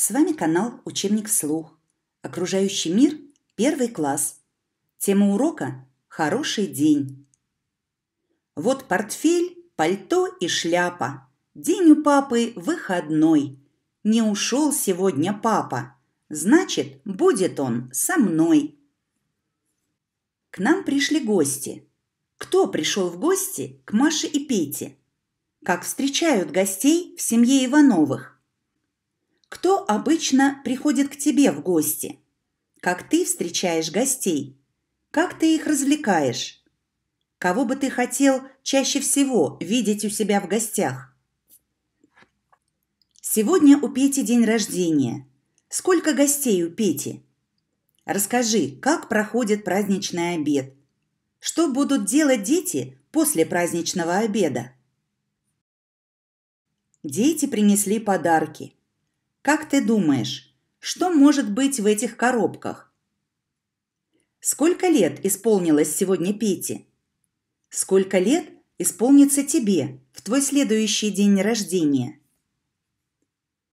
С вами канал «Учебник вслух». Окружающий мир – первый класс. Тема урока – «Хороший день». Вот портфель, пальто и шляпа. День у папы выходной. Не ушел сегодня папа. Значит, будет он со мной. К нам пришли гости. Кто пришел в гости к Маше и Пете? Как встречают гостей в семье Ивановых? Кто обычно приходит к тебе в гости? Как ты встречаешь гостей? Как ты их развлекаешь? Кого бы ты хотел чаще всего видеть у себя в гостях? Сегодня у Пети день рождения. Сколько гостей у Пети? Расскажи, как проходит праздничный обед? Что будут делать дети после праздничного обеда? Дети принесли подарки – как ты думаешь, что может быть в этих коробках? Сколько лет исполнилось сегодня Пете? Сколько лет исполнится тебе в твой следующий день рождения?